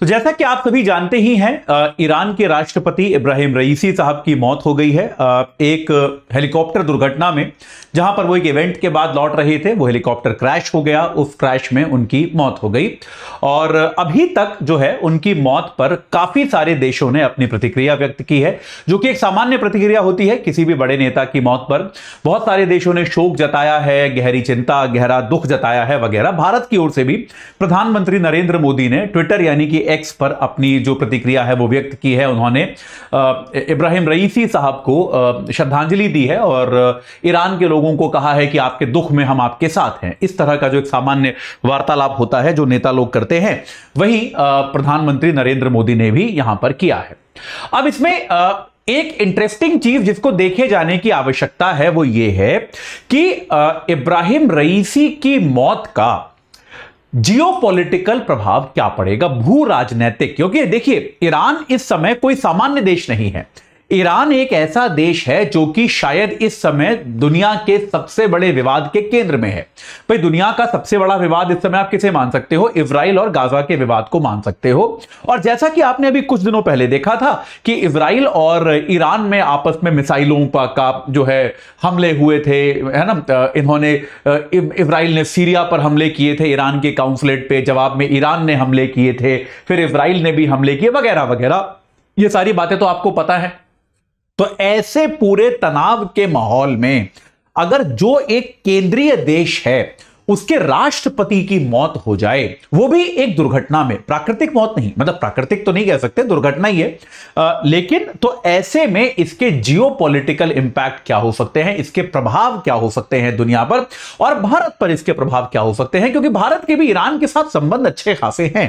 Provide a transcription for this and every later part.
तो जैसा कि आप सभी जानते ही हैं ईरान के राष्ट्रपति इब्राहिम रईसी साहब की मौत हो गई है एक हेलीकॉप्टर दुर्घटना में जहां पर वो एक इवेंट के बाद लौट रहे थे वो हेलीकॉप्टर क्रैश हो गया उस क्रैश में उनकी मौत हो गई और अभी तक जो है उनकी मौत पर काफ़ी सारे देशों ने अपनी प्रतिक्रिया व्यक्त की है जो कि एक सामान्य प्रतिक्रिया होती है किसी भी बड़े नेता की मौत पर बहुत सारे देशों ने शोक जताया है गहरी चिंता गहरा दुख जताया है वगैरह भारत की ओर से भी प्रधानमंत्री नरेंद्र मोदी ने ट्विटर यानी कि एक्स पर अपनी जो प्रतिक्रिया है वो व्यक्त की है उन्होंने इब्राहिम रईसी साहब को श्रद्धांजलि दी है और ईरान के लोगों को कहा है कि आपके दुख में हम आपके साथ हैं इस तरह का जो एक सामान्य वार्तालाप होता है जो नेता लोग करते हैं वही प्रधानमंत्री नरेंद्र मोदी ने भी यहां पर किया है अब इसमें एक इंटरेस्टिंग चीज जिसको देखे जाने की आवश्यकता है वो ये है कि इब्राहिम रईसी की मौत का जियोपॉलिटिकल प्रभाव क्या पड़ेगा भू राजनैतिक क्योंकि देखिए ईरान इस समय कोई सामान्य देश नहीं है ईरान एक ऐसा देश है जो कि शायद इस समय दुनिया के सबसे बड़े विवाद के केंद्र में है भाई दुनिया का सबसे बड़ा विवाद इस समय आप किसे मान सकते हो इसराइल और गाजा के विवाद को मान सकते हो और जैसा कि आपने अभी कुछ दिनों पहले देखा था कि इसराइल और ईरान में आपस में मिसाइलों पर का जो है हमले हुए थे है ना इन्होंने इसराइल ने सीरिया पर हमले किए थे ईरान के काउंसलेट पे जवाब में ईरान ने हमले किए थे फिर इसराइल ने भी हमले किए वगैरह वगैरह ये सारी बातें तो आपको पता है तो ऐसे पूरे तनाव के माहौल में अगर जो एक केंद्रीय देश है उसके राष्ट्रपति की मौत हो जाए वो भी एक दुर्घटना में प्राकृतिक मौत नहीं मतलब प्राकृतिक तो नहीं कह सकते दुर्घटना ही है आ, लेकिन तो ऐसे में इसके जियो इंपैक्ट क्या हो सकते हैं इसके प्रभाव क्या हो सकते हैं दुनिया पर और भारत पर इसके प्रभाव क्या हो सकते हैं क्योंकि भारत के भी ईरान के साथ संबंध अच्छे खासे हैं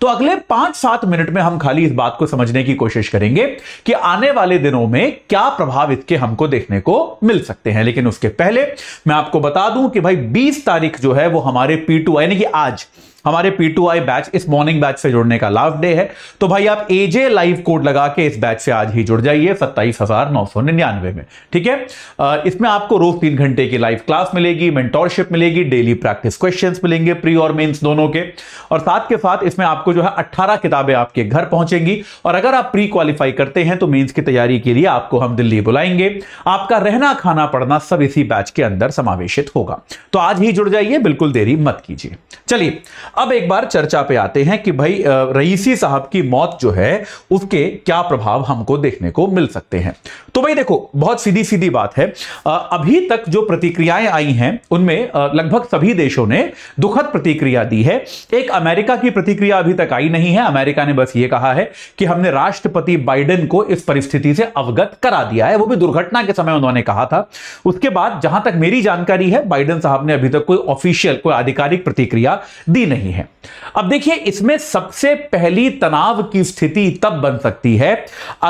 तो अगले पांच सात मिनट में हम खाली इस बात को समझने की कोशिश करेंगे कि आने वाले दिनों में क्या प्रभाव इसके हमको देखने को मिल सकते हैं लेकिन उसके पहले मैं आपको बता दूं कि भाई 20 तारीख जो है वो हमारे पी टू यानी कि आज हमारे पी टू आई बैच इस मॉर्निंग बैच से जुड़ने का लास्ट डे है तो भाई आप एजे लाइव कोड लगा के इस बैच से आज ही जुड़ जाइए सत्ताईस हजार नौ सौ निन्यानवे में ठीक है इसमें आपको रोज तीन घंटे की लाइव क्लास मिलेगी मेंटोरशिप मिलेगी डेली प्रैक्टिस क्वेश्चंस मिलेंगे प्री और मेंस दोनों के और साथ के साथ इसमें आपको जो है अट्ठारह किताबें आपके घर पहुंचेंगी और अगर आप प्री क्वालिफाई करते हैं तो मेन्स की तैयारी के लिए आपको हम दिल्ली बुलाएंगे आपका रहना खाना पढ़ना सब इसी बैच के अंदर समावेशित होगा तो आज ही जुड़ जाइए बिल्कुल देरी मत कीजिए चलिए अब एक बार चर्चा पे आते हैं कि भाई रईसी साहब की मौत जो है उसके क्या प्रभाव हमको देखने को मिल सकते हैं तो भाई देखो बहुत सीधी सीधी बात है अभी तक जो प्रतिक्रियाएं आई हैं उनमें लगभग सभी देशों ने दुखद प्रतिक्रिया दी है एक अमेरिका की प्रतिक्रिया अभी तक आई नहीं है अमेरिका ने बस ये कहा है कि हमने राष्ट्रपति बाइडेन को इस परिस्थिति से अवगत करा दिया है वो भी दुर्घटना के समय उन्होंने कहा था उसके बाद जहां तक मेरी जानकारी है बाइडन साहब ने अभी तक कोई ऑफिशियल कोई आधिकारिक प्रतिक्रिया दी नहीं नहीं है अब देखिए इसमें सबसे पहली तनाव की स्थिति तब बन सकती है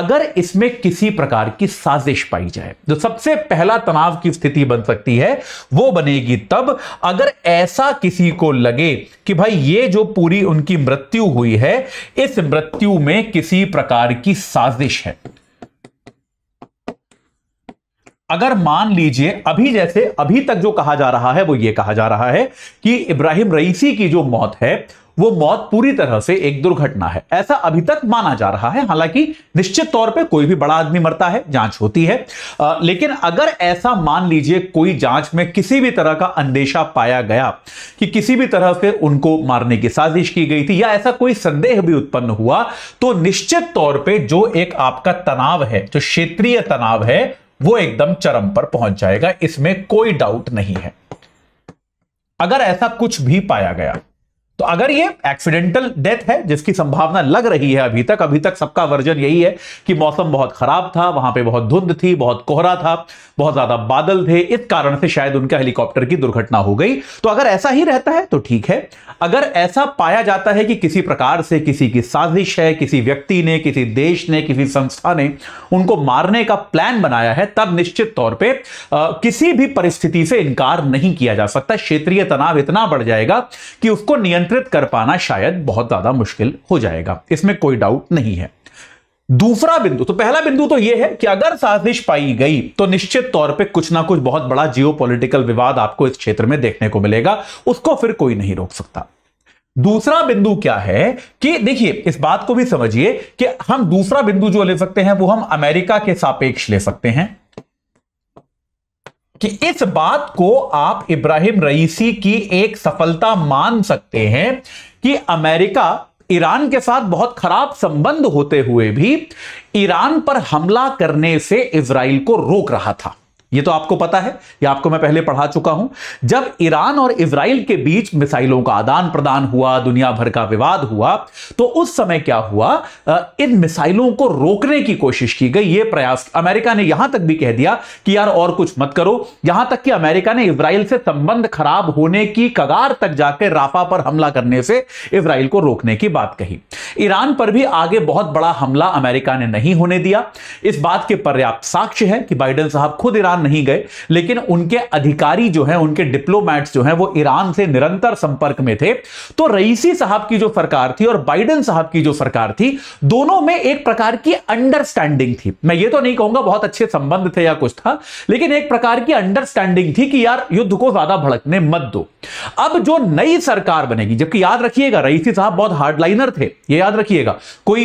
अगर इसमें किसी प्रकार की साजिश पाई जाए जो सबसे पहला तनाव की स्थिति बन सकती है वो बनेगी तब अगर ऐसा किसी को लगे कि भाई ये जो पूरी उनकी मृत्यु हुई है इस मृत्यु में किसी प्रकार की साजिश है अगर मान लीजिए अभी जैसे अभी तक जो कहा जा रहा है वो ये कहा जा रहा है कि इब्राहिम रईसी की जो मौत है वो मौत पूरी तरह से एक दुर्घटना है ऐसा अभी तक माना जा रहा है हालांकि निश्चित तौर पे कोई भी बड़ा आदमी मरता है जांच होती है आ, लेकिन अगर ऐसा मान लीजिए कोई जांच में किसी भी तरह का अंदेशा पाया गया कि किसी भी तरह से उनको मारने की साजिश की गई थी या ऐसा कोई संदेह भी उत्पन्न हुआ तो निश्चित तौर पर जो एक आपका तनाव है जो क्षेत्रीय तनाव है वो एकदम चरम पर पहुंच जाएगा इसमें कोई डाउट नहीं है अगर ऐसा कुछ भी पाया गया तो अगर ये एक्सीडेंटल डेथ है जिसकी संभावना लग रही है अभी तक अभी तक सबका वर्जन यही है कि मौसम बहुत खराब था वहां पे बहुत धुंध थी बहुत कोहरा था बहुत ज्यादा बादल थे इस कारण से शायद उनका हेलीकॉप्टर की दुर्घटना हो गई तो अगर ऐसा ही रहता है तो ठीक है अगर ऐसा पाया जाता है कि किसी प्रकार से किसी की साजिश है किसी व्यक्ति ने किसी देश ने किसी संस्था ने उनको मारने का प्लान बनाया है तब निश्चित तौर पर किसी भी परिस्थिति से इनकार नहीं किया जा सकता क्षेत्रीय तनाव इतना बढ़ जाएगा कि उसको नियंत्रित नियंत्रित कर पाना शायद बहुत ज्यादा मुश्किल हो जाएगा इसमें कोई डाउट नहीं है दूसरा बिंदु तो पहला बिंदु तो यह है कि अगर साजिश पाई गई तो निश्चित तौर पे कुछ ना कुछ बहुत बड़ा जियोपॉलिटिकल विवाद आपको इस क्षेत्र में देखने को मिलेगा उसको फिर कोई नहीं रोक सकता दूसरा बिंदु क्या है कि देखिए इस बात को भी समझिए कि हम दूसरा बिंदु जो ले सकते हैं वो हम अमेरिका के सापेक्ष ले सकते हैं कि इस बात को आप इब्राहिम रईसी की एक सफलता मान सकते हैं कि अमेरिका ईरान के साथ बहुत खराब संबंध होते हुए भी ईरान पर हमला करने से इसराइल को रोक रहा था ये तो आपको पता है ये आपको मैं पहले पढ़ा चुका हूं जब ईरान और इसराइल के बीच मिसाइलों का आदान प्रदान हुआ दुनिया भर का विवाद हुआ तो उस समय क्या हुआ इन मिसाइलों को रोकने की कोशिश की गई ये प्रयास अमेरिका ने यहां तक भी कह दिया कि यार और कुछ मत करो यहां तक कि अमेरिका ने इसराइल से संबंध खराब होने की कगार तक जाकर राफा पर हमला करने से इसराइल को रोकने की बात कही ईरान पर भी आगे बहुत बड़ा हमला अमेरिका ने नहीं होने दिया इस बात के पर्याप्त साक्ष्य है कि बाइडन साहब खुद ईरान नहीं गए लेकिन उनके अधिकारी जो हैं उनके डिप्लोमैट्स जो हैं वो ईरान से निरंतर संपर्क में थे तो रईसी साहब की जो सरकार थी और बाइडन साहब की जो सरकार थी दोनों में एक प्रकार की अंडरस्टैंडिंग थी मैं ये तो नहीं कहूंगा बहुत अच्छे संबंध थे या कुछ था लेकिन एक प्रकार की अंडरस्टैंडिंग थी कि यार युद्ध को ज्यादा भड़कने मत दो अब जो नई सरकार बनेगी जबकि याद रखिएगा रईसी साहब बहुत हार्डलाइनर थे ये याद रखिएगा कोई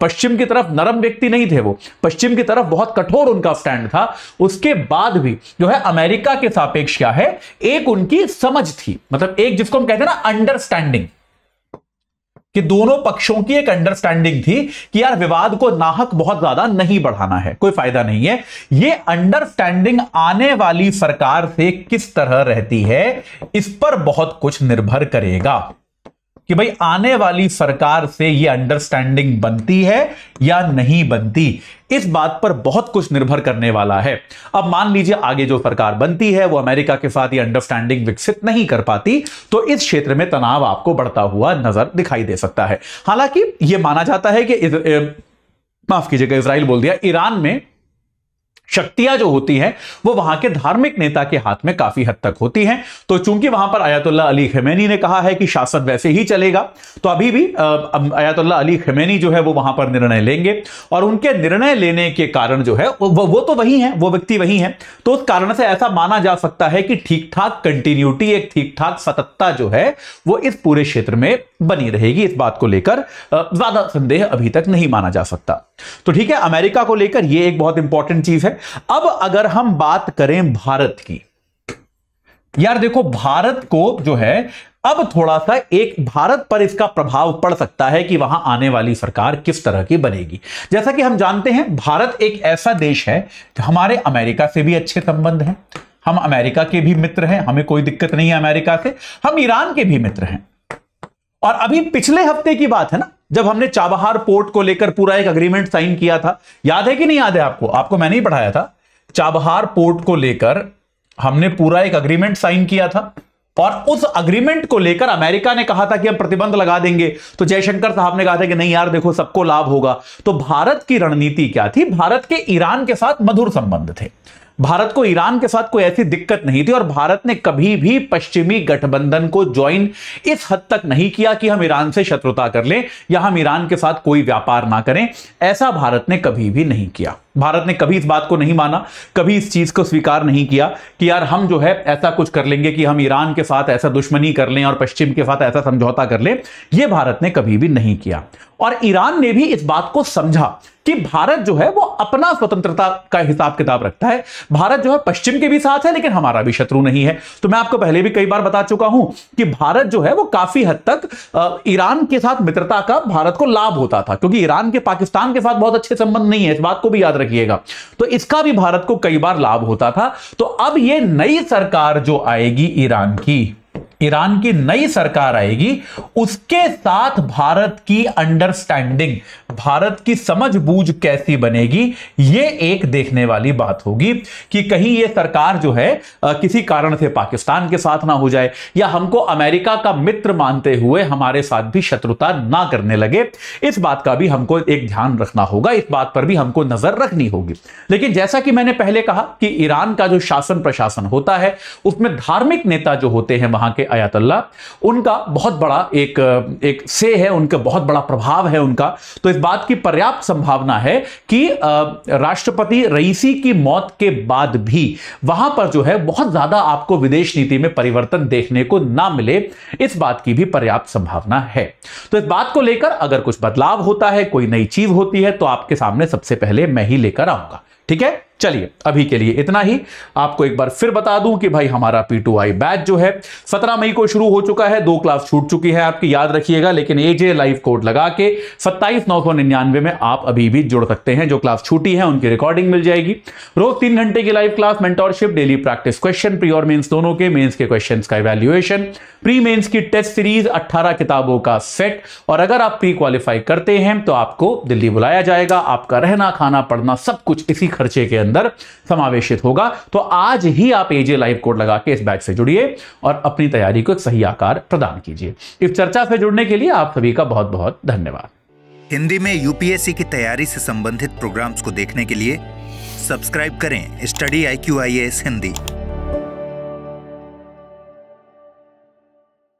पश्चिम की तरफ नरम व्यक्ति नहीं थे वो पश्चिम की तरफ बहुत कठोर उनका स्टैंड था उसके बाद भी जो है अमेरिका के सापेक्ष क्या है एक उनकी समझ थी मतलब एक जिसको हम कहते हैं ना अंडरस्टैंडिंग कि दोनों पक्षों की एक अंडरस्टैंडिंग थी कि यार विवाद को नाहक बहुत ज्यादा नहीं बढ़ाना है कोई फायदा नहीं है ये अंडरस्टैंडिंग आने वाली सरकार से किस तरह रहती है इस पर बहुत कुछ निर्भर करेगा कि भाई आने वाली सरकार से ये अंडरस्टैंडिंग बनती है या नहीं बनती इस बात पर बहुत कुछ निर्भर करने वाला है अब मान लीजिए आगे जो सरकार बनती है वो अमेरिका के साथ ये अंडरस्टैंडिंग विकसित नहीं कर पाती तो इस क्षेत्र में तनाव आपको बढ़ता हुआ नजर दिखाई दे सकता है हालांकि यह माना जाता है कि माफ कीजिएगा इसराइल बोल दिया ईरान में शक्तियां जो होती हैं वो वहां के धार्मिक नेता के हाथ में काफी हद तक होती हैं तो चूंकि वहां पर आयतुल्ला अली खमेनी ने कहा है कि शासन वैसे ही चलेगा तो अभी भी आयतुल्ला अली खमेनी जो है वो वहां पर निर्णय लेंगे और उनके निर्णय लेने के कारण जो है वो, वो तो वही है वो व्यक्ति वही है तो उस कारण से ऐसा माना जा सकता है कि ठीक ठाक कंटिन्यूटी एक ठीक ठाक सतत्ता जो है वो इस पूरे क्षेत्र में बनी रहेगी इस बात को लेकर ज्यादा संदेह अभी तक नहीं माना जा सकता तो ठीक है अमेरिका को लेकर यह एक बहुत इंपॉर्टेंट चीज है अब अगर हम बात करें भारत की यार देखो भारत को जो है अब थोड़ा सा एक भारत पर इसका प्रभाव पड़ सकता है कि वहां आने वाली सरकार किस तरह की बनेगी जैसा कि हम जानते हैं भारत एक ऐसा देश है हमारे अमेरिका से भी अच्छे संबंध हैं हम अमेरिका के भी मित्र हैं हमें कोई दिक्कत नहीं है अमेरिका से हम ईरान के भी मित्र हैं और अभी पिछले हफ्ते की बात है ना जब हमने चाबहार पोर्ट को लेकर पूरा एक अग्रीमेंट साइन किया था याद है कि नहीं याद है आपको आपको मैंने ही पढ़ाया था चाबहार पोर्ट को लेकर हमने पूरा एक अग्रीमेंट साइन किया था और उस अग्रीमेंट को लेकर अमेरिका ने कहा था कि हम प्रतिबंध लगा देंगे तो जयशंकर साहब ने कहा था कि नहीं यार देखो सबको लाभ होगा तो भारत की रणनीति क्या थी भारत के ईरान के साथ मधुर संबंध थे भारत को ईरान के साथ कोई ऐसी दिक्कत नहीं थी और भारत ने कभी भी पश्चिमी गठबंधन को ज्वाइन इस हद तक नहीं किया कि हम ईरान से शत्रुता कर लें या हम ईरान के साथ कोई व्यापार ना करें ऐसा भारत ने कभी भी नहीं किया भारत ने कभी इस बात को नहीं माना कभी इस चीज को स्वीकार नहीं किया कि यार हम जो है ऐसा कुछ कर लेंगे कि हम ईरान के साथ ऐसा दुश्मनी कर लें और पश्चिम के साथ ऐसा समझौता कर लें यह भारत ने कभी भी नहीं किया और ईरान ने भी इस बात को समझा कि भारत जो है वो अपना स्वतंत्रता का हिसाब किताब रखता है भारत जो है पश्चिम के भी साथ है लेकिन हमारा भी शत्रु नहीं है तो मैं आपको पहले भी कई बार बता चुका हूं कि भारत जो है वो काफी हद तक ईरान के साथ मित्रता का भारत को लाभ होता था क्योंकि ईरान के पाकिस्तान के साथ बहुत अच्छे संबंध नहीं है इस बात को भी याद रखिएगा तो इसका भी भारत को कई बार लाभ होता था तो अब यह नई सरकार जो आएगी ईरान की ईरान की नई सरकार आएगी उसके साथ भारत की अंडरस्टैंडिंग भारत की समझ बूझ कैसी बनेगी ये एक देखने वाली बात होगी कि कहीं ये सरकार जो है किसी कारण से पाकिस्तान के साथ ना हो जाए या हमको अमेरिका का मित्र मानते हुए हमारे साथ भी शत्रुता ना करने लगे इस बात का भी हमको एक ध्यान रखना होगा इस बात पर भी हमको नजर रखनी होगी लेकिन जैसा कि मैंने पहले कहा कि ईरान का जो शासन प्रशासन होता है उसमें धार्मिक नेता जो होते हैं वहां के आयातल्ला उनका बहुत बड़ा एक एक से है उनका बहुत बड़ा प्रभाव है उनका तो इस बात की पर्याप्त संभावना है कि राष्ट्रपति रईसी की मौत के बाद भी वहां पर जो है बहुत ज्यादा आपको विदेश नीति में परिवर्तन देखने को ना मिले इस बात की भी पर्याप्त संभावना है तो इस बात को लेकर अगर कुछ बदलाव होता है कोई नई चीज होती है तो आपके सामने सबसे पहले मैं ही लेकर आऊंगा ठीक है चलिए अभी के लिए इतना ही आपको एक बार फिर बता दूं कि भाई हमारा पी टू आई बैच जो है सत्रह मई को शुरू हो चुका है दो क्लास छूट चुकी है आपकी याद रखिएगा लेकिन एजे लाइव कोड लगा के सत्ताईस नौ सौ निन्यानवे में आप अभी भी जुड़ सकते हैं जो क्लास छूटी है उनकी रिकॉर्डिंग मिल जाएगी रोज तीन घंटे की live class mentorship daily practice question pre और मेन्स दोनों के मेन्स के क्वेश्चन का इवेल्युएशन प्री मेन्स की टेस्ट सीरीज अट्ठारह किताबों का सेट और अगर आप प्री क्वालिफाई करते हैं तो आपको दिल्ली बुलाया जाएगा आपका रहना खाना पढ़ना सब कुछ इसी खर्चे के अंदर अंदर समावेशित होगा तो आज ही आप एजे लाइव कोड लगा के इस बैच से जुड़िए और अपनी तैयारी को एक सही आकार प्रदान कीजिए इस चर्चा से जुड़ने के लिए आप सभी का बहुत बहुत धन्यवाद हिंदी में यूपीएससी की तैयारी से संबंधित प्रोग्राम्स को देखने के लिए सब्सक्राइब करें study I Q I S Hindi